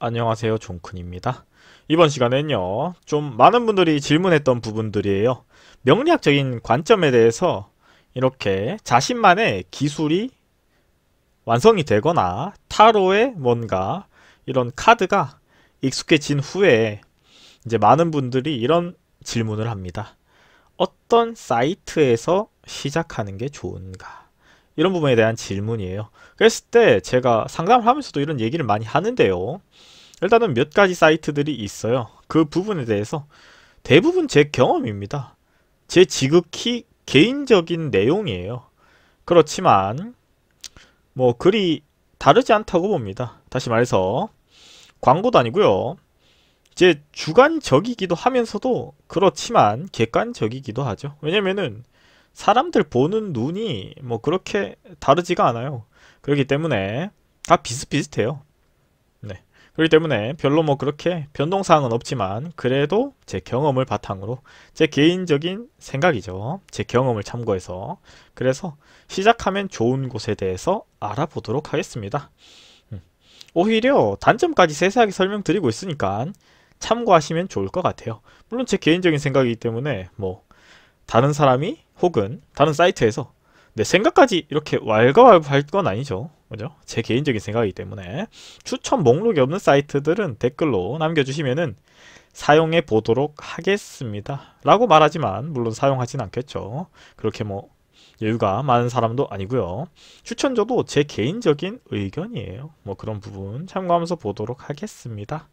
안녕하세요 종큰입니다 이번 시간에는요 좀 많은 분들이 질문했던 부분들이에요 명리학적인 관점에 대해서 이렇게 자신만의 기술이 완성이 되거나 타로의 뭔가 이런 카드가 익숙해진 후에 이제 많은 분들이 이런 질문을 합니다 어떤 사이트에서 시작하는 게 좋은가 이런 부분에 대한 질문이에요. 그랬을 때 제가 상담을 하면서도 이런 얘기를 많이 하는데요. 일단은 몇 가지 사이트들이 있어요. 그 부분에 대해서 대부분 제 경험입니다. 제 지극히 개인적인 내용이에요. 그렇지만 뭐 그리 다르지 않다고 봅니다. 다시 말해서 광고도 아니고요. 제 주관적이기도 하면서도 그렇지만 객관적이기도 하죠. 왜냐면은 사람들 보는 눈이 뭐 그렇게 다르지가 않아요. 그렇기 때문에 다 비슷비슷해요. 네. 그렇기 때문에 별로 뭐 그렇게 변동사항은 없지만 그래도 제 경험을 바탕으로 제 개인적인 생각이죠. 제 경험을 참고해서 그래서 시작하면 좋은 곳에 대해서 알아보도록 하겠습니다. 음. 오히려 단점까지 세세하게 설명드리고 있으니까 참고하시면 좋을 것 같아요. 물론 제 개인적인 생각이기 때문에 뭐 다른 사람이 혹은 다른 사이트에서 내 생각까지 이렇게 왈가왈부할 건 아니죠. 그죠? 제 개인적인 생각이기 때문에 추천 목록이 없는 사이트들은 댓글로 남겨주시면은 사용해 보도록 하겠습니다. 라고 말하지만 물론 사용하진 않겠죠. 그렇게 뭐 여유가 많은 사람도 아니고요. 추천저도 제 개인적인 의견이에요. 뭐 그런 부분 참고하면서 보도록 하겠습니다.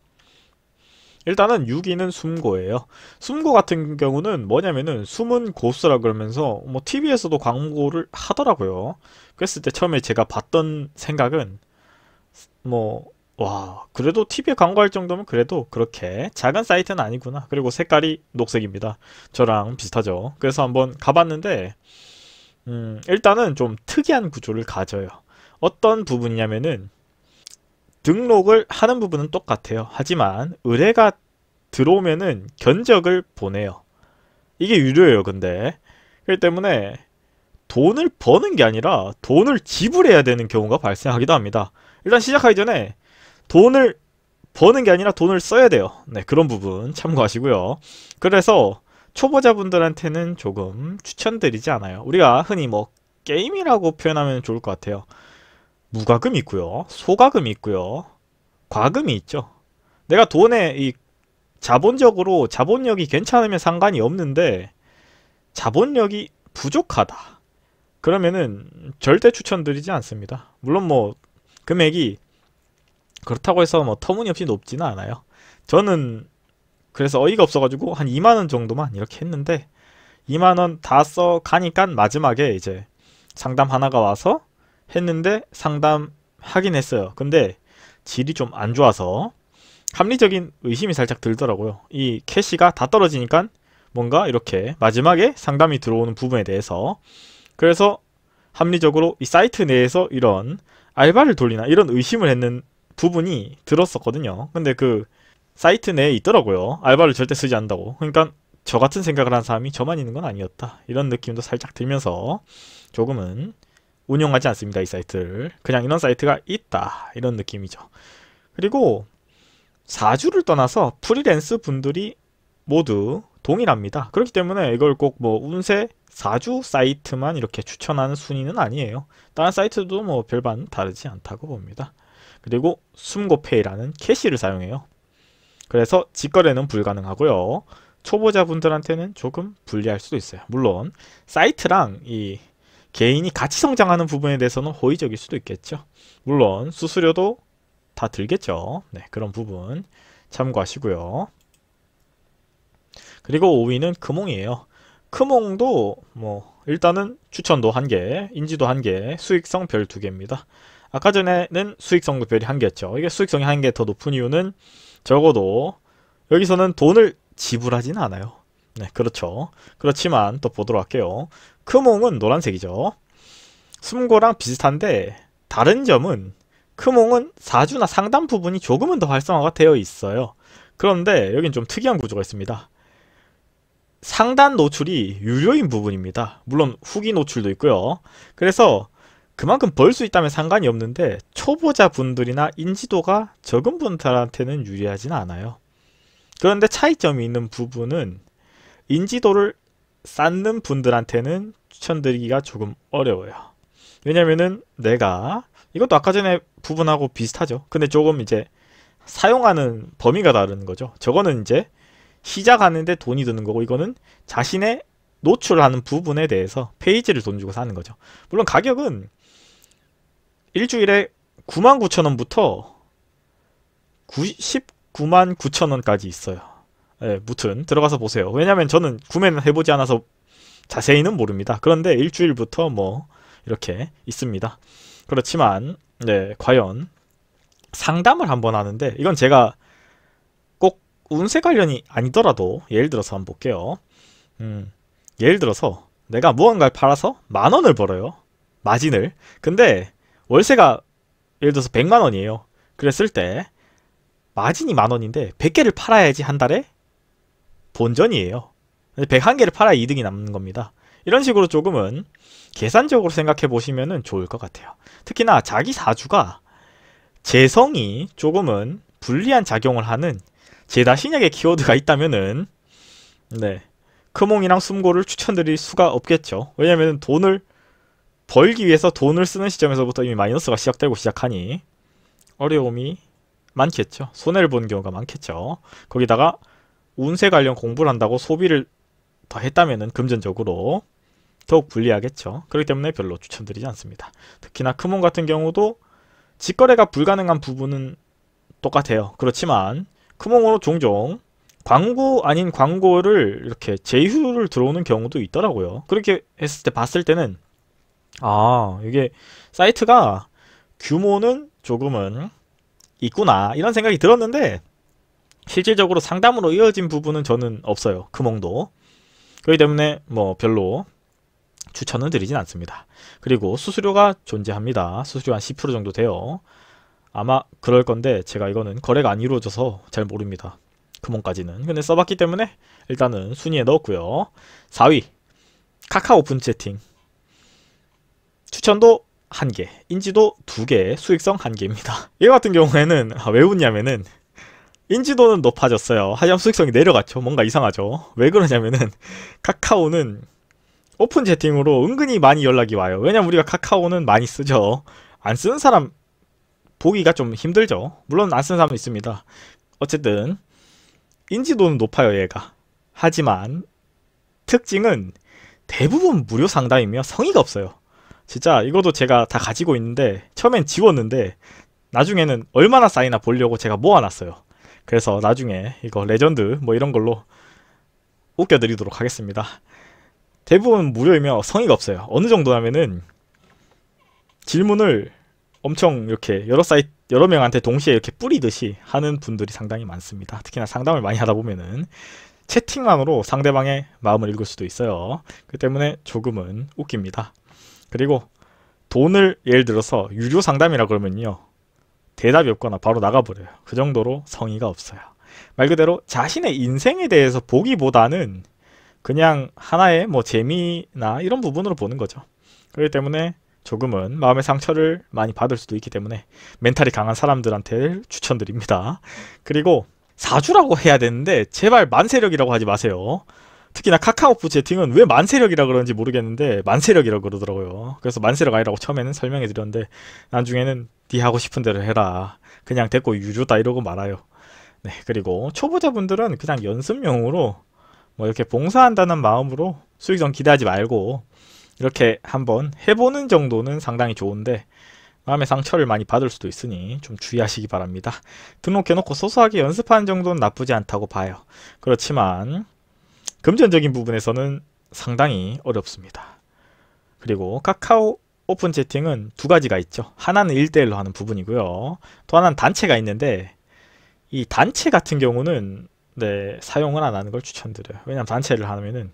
일단은 6위는 숨고예요. 숨고 같은 경우는 뭐냐면은 숨은 고수라 그러면서 뭐 TV에서도 광고를 하더라고요. 그랬을 때 처음에 제가 봤던 생각은 뭐 와, 그래도 TV에 광고할 정도면 그래도 그렇게 작은 사이트는 아니구나. 그리고 색깔이 녹색입니다. 저랑 비슷하죠. 그래서 한번 가봤는데 음, 일단은 좀 특이한 구조를 가져요. 어떤 부분이냐면은 등록을 하는 부분은 똑같아요. 하지만 의뢰가 들어오면은 견적을 보내요. 이게 유료예요, 근데. 그렇기 때문에 돈을 버는 게 아니라 돈을 지불해야 되는 경우가 발생하기도 합니다. 일단 시작하기 전에 돈을 버는 게 아니라 돈을 써야 돼요. 네, 그런 부분 참고하시고요. 그래서 초보자분들한테는 조금 추천드리지 않아요. 우리가 흔히 뭐 게임이라고 표현하면 좋을 것 같아요. 무과금이 있고요. 소과금이 있고요. 과금이 있죠. 내가 돈에 이 자본적으로 자본력이 괜찮으면 상관이 없는데 자본력이 부족하다. 그러면은 절대 추천드리지 않습니다. 물론 뭐 금액이 그렇다고 해서 뭐 터무니없이 높지는 않아요. 저는 그래서 어이가 없어가지고 한 2만원 정도만 이렇게 했는데 2만원 다 써 가니까 마지막에 이제 상담 하나가 와서 했는데 상담 하긴 했어요. 근데 질이 좀 안 좋아서 합리적인 의심이 살짝 들더라고요. 이 캐시가 다 떨어지니까 뭔가 이렇게 마지막에 상담이 들어오는 부분에 대해서 그래서 합리적으로 이 사이트 내에서 이런 알바를 돌리나 이런 의심을 했는 부분이 들었었거든요. 근데 그 사이트 내에 있더라고요. 알바를 절대 쓰지 않는다고. 그러니까 저 같은 생각을 한 사람이 저만 있는 건 아니었다. 이런 느낌도 살짝 들면서 조금은 운영하지 않습니다. 이 사이트를. 그냥 이런 사이트가 있다. 이런 느낌이죠. 그리고 사주를 떠나서 프리랜스 분들이 모두 동일합니다. 그렇기 때문에 이걸 꼭 뭐 운세 사주 사이트만 이렇게 추천하는 순위는 아니에요. 다른 사이트도 뭐 별반 다르지 않다고 봅니다. 그리고 숨고페이라는 캐시를 사용해요. 그래서 직거래는 불가능하고요. 초보자분들한테는 조금 불리할 수도 있어요. 물론 사이트랑 이 개인이 같이 성장하는 부분에 대해서는 호의적일 수도 있겠죠. 물론 수수료도 다 들겠죠. 네, 그런 부분 참고하시고요. 그리고 5위는 금홍이에요. 금홍도 뭐 일단은 추천도 한개 인지도 한개 수익성 별 두개입니다 아까 전에는 수익성도 별이 한개였죠 이게 수익성이 한 개 더 높은 이유는 적어도 여기서는 돈을 지불하진 않아요. 네, 그렇죠. 그렇지만 또 보도록 할게요. 금홍은 노란색이죠. 숨고랑 비슷한데 다른 점은 크몽은 4주나 상단 부분이 조금은 더 활성화가 되어 있어요. 그런데 여긴 좀 특이한 구조가 있습니다. 상단 노출이 유료인 부분입니다. 물론 후기 노출도 있고요. 그래서 그만큼 벌 수 있다면 상관이 없는데 초보자분들이나 인지도가 적은 분들한테는 유리하지는 않아요. 그런데 차이점이 있는 부분은 인지도를 쌓는 분들한테는 추천드리기가 조금 어려워요. 왜냐면은 내가 이것도 아까 전에 부분하고 비슷하죠. 근데 조금 이제 사용하는 범위가 다른 거죠. 저거는 이제 시작하는데 돈이 드는 거고 이거는 자신의 노출하는 부분에 대해서 페이지를 돈 주고 사는 거죠. 물론 가격은 일주일에 99,000원부터 199,000원까지 있어요. 예, 무튼 들어가서 보세요. 왜냐면 저는 구매는 해보지 않아서 자세히는 모릅니다. 그런데 일주일부터 뭐 이렇게 있습니다. 그렇지만 네, 과연 상담을 한번 하는데 이건 제가 꼭 운세 관련이 아니더라도 예를 들어서 한번 볼게요. 음, 예를 들어서 내가 무언가를 팔아서 만 원을 벌어요. 마진을. 근데 월세가 예를 들어서 100만 원이에요. 그랬을 때 마진이 만 원인데 100개를 팔아야지 한 달에 본전이에요. 101개를 팔아야 2등이 남는 겁니다. 이런 식으로 조금은 계산적으로 생각해 보시면 좋을 것 같아요. 특히나 자기 사주가 재성이 조금은 불리한 작용을 하는 제다 신약의 키워드가 있다면은 네 크몽이랑 숨고를 추천드릴 수가 없겠죠. 왜냐면 돈을 벌기 위해서 돈을 쓰는 시점에서부터 이미 마이너스가 시작되고 시작하니 어려움이 많겠죠. 손해를 보는 경우가 많겠죠. 거기다가 운세 관련 공부를 한다고 소비를 더 했다면은 금전적으로 더욱 불리하겠죠. 그렇기 때문에 별로 추천드리지 않습니다. 특히나 크몽 같은 경우도 직거래가 불가능한 부분은 똑같아요. 그렇지만 크몽으로 종종 광고 아닌 광고를 이렇게 제휴를 들어오는 경우도 있더라고요. 그렇게 했을 때 봤을 때는 아 이게 사이트가 규모는 조금은 있구나 이런 생각이 들었는데 실질적으로 상담으로 이어진 부분은 저는 없어요. 크몽도 그렇기 때문에 뭐 별로 추천은 드리진 않습니다. 그리고 수수료가 존재합니다. 수수료 한 10% 정도 돼요. 아마 그럴 건데 제가 이거는 거래가 안 이루어져서 잘 모릅니다. 금원까지는. 근데 써봤기 때문에 일단은 순위에 넣었고요. 4위 카카오 분채팅 추천도 1개, 인지도 2개, 수익성 1개입니다. 얘 같은 경우에는 아, 왜 웃냐면은 인지도는 높아졌어요. 하지만 수익성이 내려갔죠. 뭔가 이상하죠. 왜 그러냐면은 카카오는 오픈 채팅으로 은근히 많이 연락이 와요. 왜냐면 우리가 카카오는 많이 쓰죠. 안 쓰는 사람 보기가 좀 힘들죠. 물론 안 쓰는 사람도 있습니다. 어쨌든 인지도는 높아요 얘가. 하지만 특징은 대부분 무료 상담이며 성의가 없어요. 진짜 이것도 제가 다 가지고 있는데 처음엔 지웠는데 나중에는 얼마나 쌓이나 보려고 제가 모아놨어요. 그래서 나중에 이거 레전드 뭐 이런 걸로 웃겨드리도록 하겠습니다. 대부분 무료이며 성의가 없어요. 어느 정도냐면은 질문을 엄청 이렇게 여러 사이트 여러 명한테 동시에 이렇게 뿌리듯이 하는 분들이 상당히 많습니다. 특히나 상담을 많이 하다 보면은 채팅만으로 상대방의 마음을 읽을 수도 있어요. 그 때문에 조금은 웃깁니다. 그리고 돈을 예를 들어서 유료 상담이라 그러면요. 대답이 없거나 바로 나가버려요. 그 정도로 성의가 없어요. 말 그대로 자신의 인생에 대해서 보기보다는 그냥 하나의 뭐 재미나 이런 부분으로 보는 거죠. 그렇기 때문에 조금은 마음의 상처를 많이 받을 수도 있기 때문에 멘탈이 강한 사람들한테 추천드립니다. 그리고 사주라고 해야 되는데 제발 만세력이라고 하지 마세요. 특히나 카카오프 채팅은 왜 만세력이라 그러는지 모르겠는데 만세력이라고 그러더라고요. 그래서 만세력 아니라고 처음에는 설명해 드렸는데 나중에는 네 하고 싶은 대로 해라. 그냥 됐고 유료다 이러고 말아요. 네 그리고 초보자분들은 그냥 연습용으로 뭐 이렇게 봉사한다는 마음으로 수익성 기대하지 말고 이렇게 한번 해보는 정도는 상당히 좋은데 마음의 상처를 많이 받을 수도 있으니 좀 주의하시기 바랍니다. 등록해놓고 소소하게 연습하는 정도는 나쁘지 않다고 봐요. 그렇지만 금전적인 부분에서는 상당히 어렵습니다. 그리고 카카오 오픈 채팅은 두 가지가 있죠. 하나는 1대1로 하는 부분이고요. 또 하나는 단체가 있는데 이 단체 같은 경우는 네, 사용은 안 하는 걸 추천드려요. 왜냐면 단체를 하면은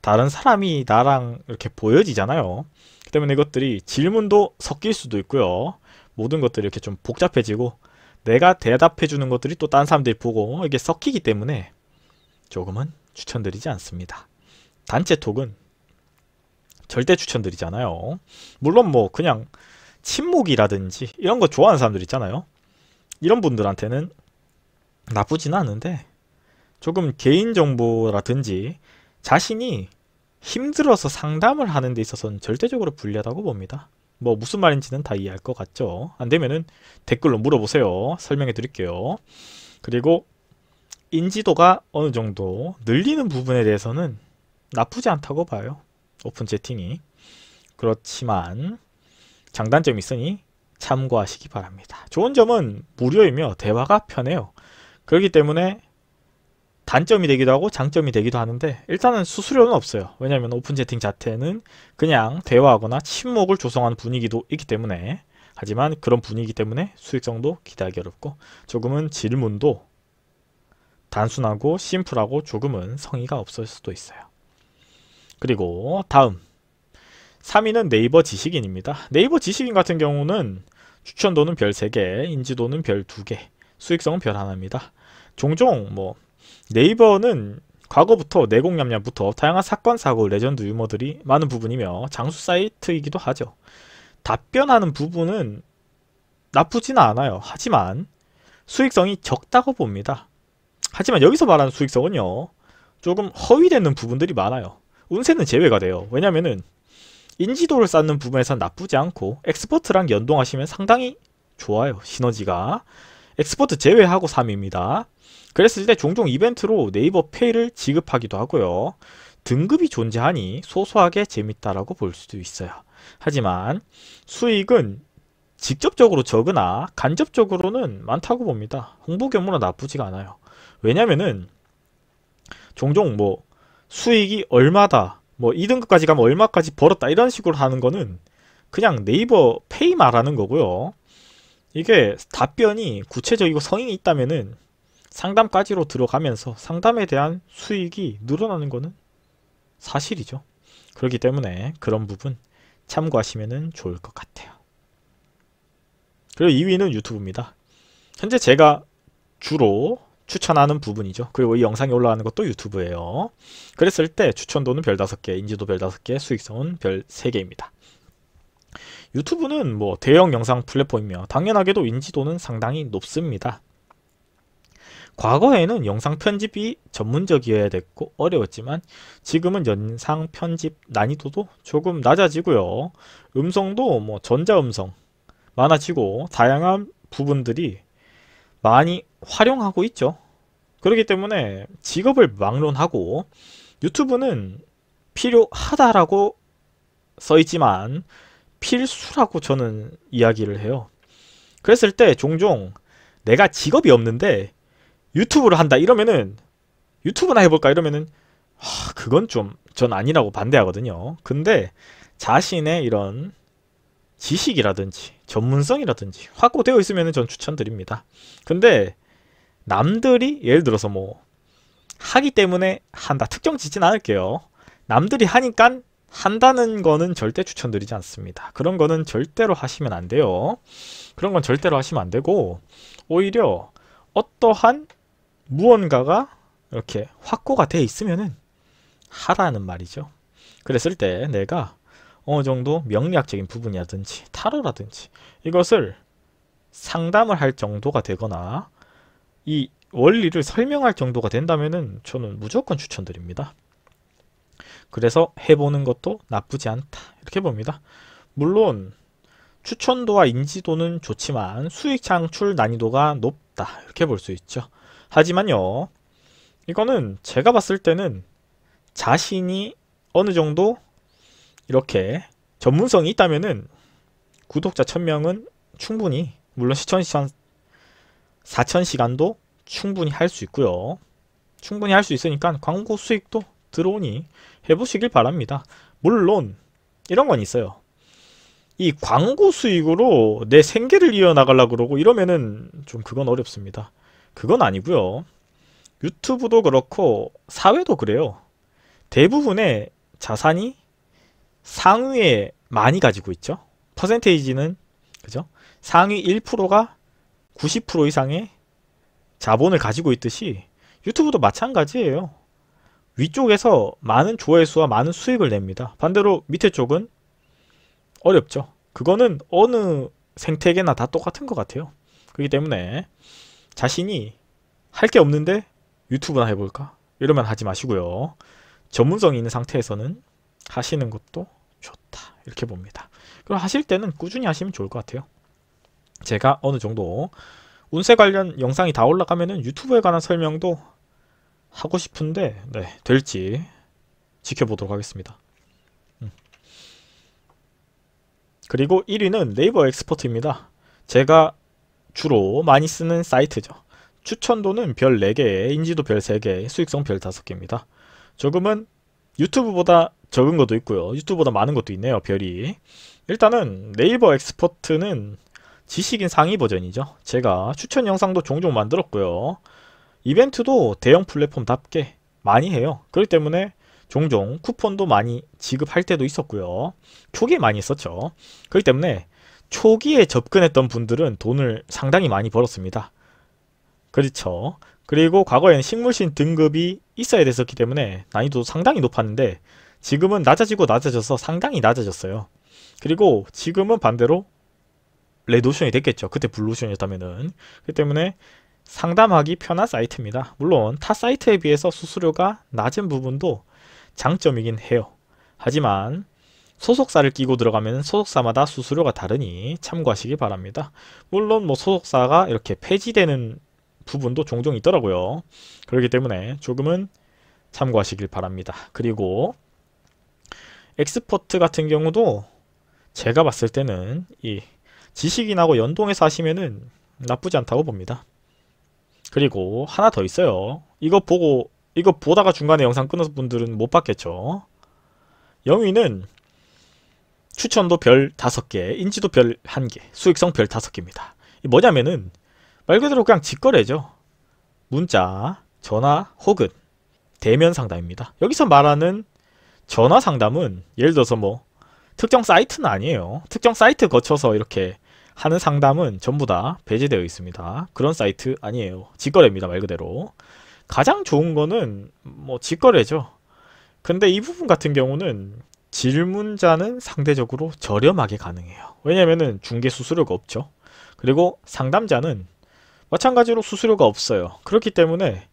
다른 사람이 나랑 이렇게 보여지잖아요. 그 때문에 이것들이 질문도 섞일 수도 있고요. 모든 것들이 이렇게 좀 복잡해지고 내가 대답해주는 것들이 또딴 사람들이 보고 이게 섞이기 때문에 조금은 추천드리지 않습니다. 단체 톡은 절대 추천드리잖아요. 물론 뭐 그냥 침묵이라든지 이런 거 좋아하는 사람들 있잖아요. 이런 분들한테는 나쁘진 않은데 조금 개인정보라든지 자신이 힘들어서 상담을 하는 데 있어서는 절대적으로 불리하다고 봅니다. 뭐 무슨 말인지는 다 이해할 것 같죠? 안되면은 댓글로 물어보세요. 설명해 드릴게요. 그리고 인지도가 어느 정도 늘리는 부분에 대해서는 나쁘지 않다고 봐요. 오픈 채팅이. 그렇지만 장단점이 있으니 참고하시기 바랍니다. 좋은 점은 무료이며 대화가 편해요. 그렇기 때문에 단점이 되기도 하고 장점이 되기도 하는데 일단은 수수료는 없어요 왜냐면 오픈 채팅 자체는 그냥 대화하거나 침묵을 조성하는 분위기도 있기 때문에 하지만 그런 분위기 때문에 수익성도 기대하기 어렵고 조금은 질문도 단순하고 심플하고 조금은 성의가 없을 수도 있어요 그리고 다음 3위는 네이버 지식인입니다 네이버 지식인 같은 경우는 추천도는 별 3개 인지도는 별 2개 수익성은 별 하나입니다 종종 뭐 네이버는 과거부터 내공냠냠부터 다양한 사건, 사고, 레전드 유머들이 많은 부분이며 장수 사이트이기도 하죠. 답변하는 부분은 나쁘진 않아요. 하지만 수익성이 적다고 봅니다. 하지만 여기서 말하는 수익성은요. 조금 허위되는 부분들이 많아요. 운세는 제외가 돼요. 왜냐면은 인지도를 쌓는 부분에선 나쁘지 않고 엑스포트랑 연동하시면 상당히 좋아요. 시너지가 엑스포트 제외하고 3입니다. 그랬을 때 종종 이벤트로 네이버 페이를 지급하기도 하고요. 등급이 존재하니 소소하게 재밌다라고 볼 수도 있어요. 하지만 수익은 직접적으로 적으나 간접적으로는 많다고 봅니다. 홍보 규모는 나쁘지가 않아요. 왜냐면은 종종 뭐 수익이 얼마다 뭐 2등급까지 가면 얼마까지 벌었다 이런 식으로 하는 거는 그냥 네이버 페이 말하는 거고요. 이게 답변이 구체적이고 성의이 있다면은 상담까지로 들어가면서 상담에 대한 수익이 늘어나는 것은 사실이죠. 그렇기 때문에 그런 부분 참고하시면 좋을 것 같아요. 그리고 2위는 유튜브입니다. 현재 제가 주로 추천하는 부분이죠. 그리고 이 영상이 올라가는 것도 유튜브예요. 그랬을 때 추천도는 별 5개, 인지도 별 5개, 수익성은 별 3개입니다. 유튜브는 뭐 대형 영상 플랫폼이며 당연하게도 인지도는 상당히 높습니다. 과거에는 영상 편집이 전문적이어야 됐고 어려웠지만 지금은 영상 편집 난이도도 조금 낮아지고요. 음성도 뭐 전자음성 많아지고 다양한 부분들이 많이 활용하고 있죠. 그렇기 때문에 직업을 막론하고 유튜브는 필요하다라고 써있지만 필수라고 저는 이야기를 해요. 그랬을 때 종종 내가 직업이 없는데 유튜브를 한다 이러면은 유튜브나 해볼까 이러면은 하, 아, 그건 좀 전 아니라고 반대하거든요. 근데 자신의 이런 지식이라든지 전문성이라든지 확고되어 있으면 전 추천드립니다. 근데 남들이 예를 들어서 뭐 하기 때문에 한다 특정 짓진 않을게요. 남들이 하니까 한다는 거는 절대 추천드리지 않습니다. 그런 거는 절대로 하시면 안 돼요. 그런 건 절대로 하시면 안 되고 오히려 어떠한 무언가가 이렇게 확고가 돼 있으면은 하라는 말이죠. 그랬을 때 내가 어느 정도 명리학적인 부분이라든지 타로라든지 이것을 상담을 할 정도가 되거나 이 원리를 설명할 정도가 된다면은 저는 무조건 추천드립니다. 그래서 해보는 것도 나쁘지 않다 이렇게 봅니다. 물론 추천도와 인지도는 좋지만 수익 창출 난이도가 높다 이렇게 볼 수 있죠. 하지만요. 이거는 제가 봤을 때는 자신이 어느 정도 이렇게 전문성이 있다면은 구독자 1000명은 충분히 물론 시청 시간 4000시간도 충분히 할 수 있고요. 충분히 할 수 있으니까 광고 수익도 들어오니 해보시길 바랍니다. 물론 이런 건 있어요. 이 광고 수익으로 내 생계를 이어나가려고 그러고 이러면은 좀 그건 어렵습니다. 그건 아니고요. 유튜브도 그렇고 사회도 그래요. 대부분의 자산이 상위에 많이 가지고 있죠. 퍼센테이지는 그죠? 상위 1%가 90% 이상의 자본을 가지고 있듯이 유튜브도 마찬가지예요. 위쪽에서 많은 조회수와 많은 수익을 냅니다. 반대로 밑에 쪽은 어렵죠. 그거는 어느 생태계나 다 똑같은 것 같아요. 그렇기 때문에 자신이 할 게 없는데 유튜브나 해볼까? 이러면 하지 마시고요. 전문성이 있는 상태에서는 하시는 것도 좋다. 이렇게 봅니다. 그럼 하실 때는 꾸준히 하시면 좋을 것 같아요. 제가 어느 정도 운세 관련 영상이 다올라가면 유튜브에 관한 설명도 하고 싶은데 네, 될지 지켜보도록 하겠습니다. 음. 그리고 1위는 네이버 엑스퍼트입니다. 제가 주로 많이 쓰는 사이트죠. 추천도는 별 4개에 인지도 별3개 수익성 별 5개입니다. 조금은 유튜브보다 적은 것도 있고요. 유튜브보다 많은 것도 있네요. 별이. 일단은 네이버 엑스퍼트는 지식인 상위 버전이죠. 제가 추천 영상도 종종 만들었고요. 이벤트도 대형 플랫폼답게 많이 해요. 그렇기 때문에 종종 쿠폰도 많이 지급할 때도 있었고요. 초기에 많이 있었죠. 그렇기 때문에 초기에 접근했던 분들은 돈을 상당히 많이 벌었습니다. 그렇죠. 그리고 과거에는 식물신 등급이 있어야 됐었기 때문에 난이도 상당히 높았는데 지금은 낮아지고 낮아져서 상당히 낮아졌어요. 그리고 지금은 반대로 레노션이 됐겠죠. 그때 블루션이었다면은. 그렇기 때문에 상담하기 편한 사이트입니다. 물론 타 사이트에 비해서 수수료가 낮은 부분도 장점이긴 해요. 하지만 소속사를 끼고 들어가면 소속사마다 수수료가 다르니 참고하시기 바랍니다. 물론 뭐 소속사가 이렇게 폐지되는 부분도 종종 있더라고요. 그렇기 때문에 조금은 참고하시길 바랍니다. 그리고 엑스포트 같은 경우도 제가 봤을 때는 이 지식인하고 연동해서 하시면은 나쁘지 않다고 봅니다. 그리고 하나 더 있어요. 이거 보고 이거 보다가 중간에 영상 끊어서 분들은 못 봤겠죠. 영위는 추천도 별 5개, 인지도 별 1개, 수익성 별 5개입니다. 뭐냐면은 말 그대로 그냥 직거래죠. 문자, 전화 혹은 대면 상담입니다. 여기서 말하는 전화 상담은 예를 들어서 뭐 특정 사이트는 아니에요. 특정 사이트 거쳐서 이렇게 하는 상담은 전부 다 배제되어 있습니다. 그런 사이트 아니에요. 직거래입니다. 말 그대로. 가장 좋은 거는 뭐 직거래죠. 근데 이 부분 같은 경우는 질문자는 상대적으로 저렴하게 가능해요. 왜냐면은 중개 수수료가 없죠. 그리고 상담자는 마찬가지로 수수료가 없어요. 그렇기 때문에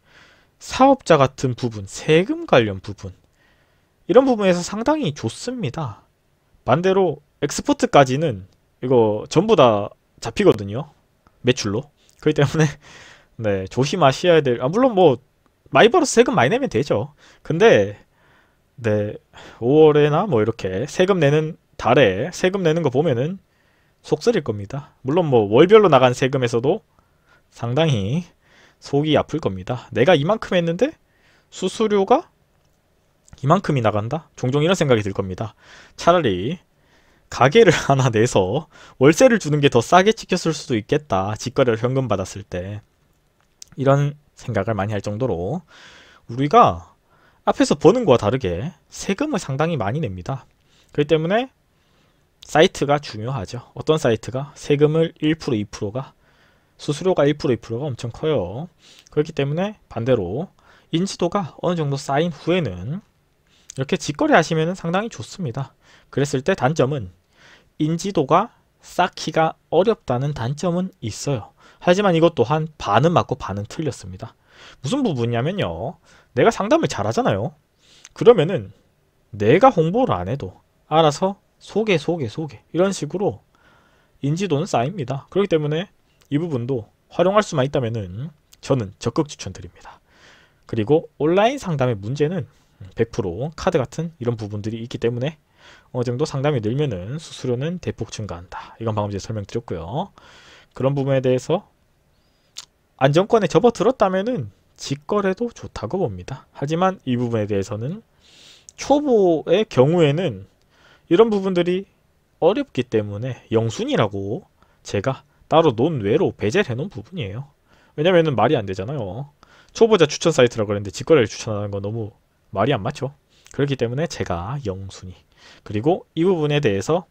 사업자 같은 부분, 세금 관련 부분 이런 부분에서 상당히 좋습니다. 반대로 엑스포트까지는 이거 전부 다 잡히거든요. 매출로. 그렇기 때문에 네 조심하셔야 될. 아 물론 뭐 마이버러스 세금 많이 내면 되죠. 근데 네, 5월에나 뭐 이렇게 세금 내는 달에 세금 내는 거 보면은 속쓰릴 겁니다. 물론 뭐 월별로 나간 세금에서도 상당히 속이 아플 겁니다. 내가 이만큼 했는데 수수료가 이만큼이 나간다? 종종 이런 생각이 들 겁니다. 차라리 가게를 하나 내서 월세를 주는 게 더 싸게 찍혔을 수도 있겠다. 직거래로 현금 받았을 때. 이런 생각을 많이 할 정도로 우리가 앞에서 보는 거와 다르게 세금을 상당히 많이 냅니다. 그렇기 때문에 사이트가 중요하죠. 어떤 사이트가 세금을 1% 2%가 수수료가 1% 2%가 엄청 커요. 그렇기 때문에 반대로 인지도가 어느 정도 쌓인 후에는 이렇게 직거래 하시면 상당히 좋습니다. 그랬을 때 단점은 인지도가 쌓기가 어렵다는 단점은 있어요. 하지만 이것 또한 반은 맞고 반은 틀렸습니다. 무슨 부분이냐면요. 내가 상담을 잘하잖아요. 그러면은 내가 홍보를 안 해도 알아서 소개 소개 소개 이런 식으로 인지도는 쌓입니다. 그렇기 때문에 이 부분도 활용할 수만 있다면은 저는 적극 추천드립니다. 그리고 온라인 상담의 문제는 100% 카드 같은 이런 부분들이 있기 때문에 어느 정도 상담이 늘면은 수수료는 대폭 증가한다. 이건 방금 전에 설명드렸고요. 그런 부분에 대해서 안정권에 접어들었다면은 직거래도 좋다고 봅니다. 하지만 이 부분에 대해서는 초보의 경우에는 이런 부분들이 어렵기 때문에 영순이라고 제가 따로 논외로 배제를 해놓은 부분이에요. 왜냐면은 말이 안 되잖아요. 초보자 추천 사이트라고 그랬는데 직거래를 추천하는 건 너무 말이 안 맞죠. 그렇기 때문에 제가 영순이 그리고 이 부분에 대해서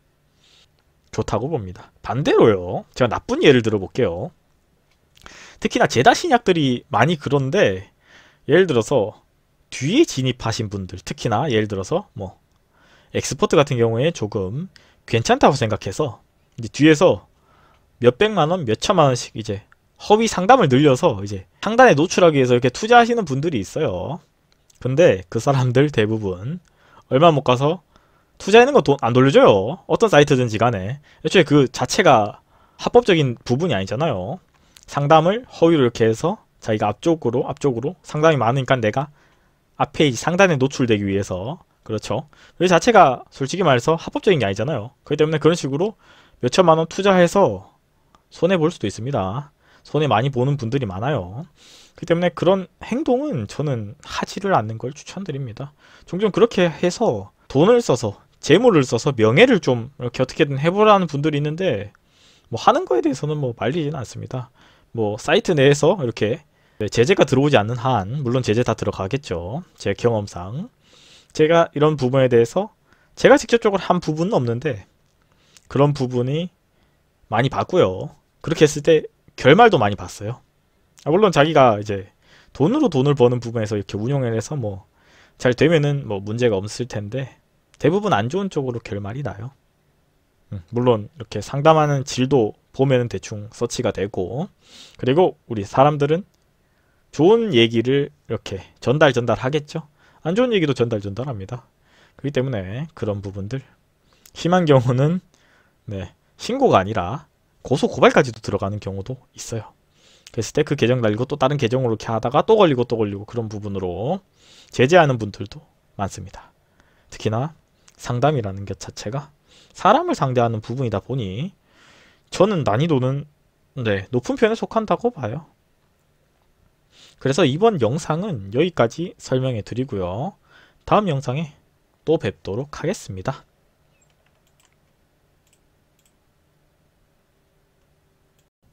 좋다고 봅니다. 반대로요. 제가 나쁜 예를 들어볼게요. 특히나 제다 신약들이 많이 그런데 예를 들어서 뒤에 진입하신 분들 특히나 예를 들어서 뭐 엑스포트 같은 경우에 조금 괜찮다고 생각해서 이제 뒤에서 몇백만원 몇천만원씩 이제 허위 상담을 늘려서 이제 상단에 노출하기 위해서 이렇게 투자하시는 분들이 있어요 근데 그 사람들 대부분 얼마 못 가서 투자하는 거안 돌려줘요 어떤 사이트든지 간에 애초에 그 자체가 합법적인 부분이 아니잖아요 상담을 허위로 이렇게 해서 자기가 앞쪽으로 앞쪽으로 상담이 많으니까 내가 앞에 상단에 노출되기 위해서 그렇죠. 그 자체가 솔직히 말해서 합법적인 게 아니잖아요. 그렇기 때문에 그런 식으로 몇 천만 원 투자해서 손해 볼 수도 있습니다. 손해 많이 보는 분들이 많아요. 그렇기 때문에 그런 행동은 저는 하지를 않는 걸 추천드립니다. 종종 그렇게 해서 돈을 써서 재물을 써서 명예를 좀 이렇게 어떻게든 해보라는 분들이 있는데 뭐 하는 거에 대해서는 뭐 말리지는 않습니다. 뭐 사이트 내에서 이렇게 제재가 들어오지 않는 한 물론 제재 다 들어가겠죠. 제 경험상 제가 이런 부분에 대해서 제가 직접적으로 한 부분은 없는데 그런 부분이 많이 봤고요. 그렇게 했을 때 결말도 많이 봤어요. 아, 물론 자기가 이제 돈으로 돈을 버는 부분에서 이렇게 운영해서 뭐 잘 되면은 뭐 문제가 없을 텐데 대부분 안 좋은 쪽으로 결말이 나요. 물론 이렇게 상담하는 질도 보면 대충 서치가 되고 그리고 우리 사람들은 좋은 얘기를 이렇게 전달 전달 하겠죠 안 좋은 얘기도 전달 전달 합니다 그렇기 때문에 그런 부분들 심한 경우는 네 신고가 아니라 고소 고발까지도 들어가는 경우도 있어요 그랬을 때 그 계정 날리고 또 다른 계정으로 이렇게 하다가 또 걸리고 또 걸리고 그런 부분으로 제재하는 분들도 많습니다 특히나 상담이라는 것 자체가 사람을 상대하는 부분이다 보니 저는 난이도는 네, 높은 편에 속한다고 봐요. 그래서 이번 영상은 여기까지 설명해 드리고요. 다음 영상에 또 뵙도록 하겠습니다.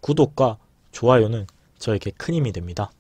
구독과 좋아요는 저에게 큰 힘이 됩니다.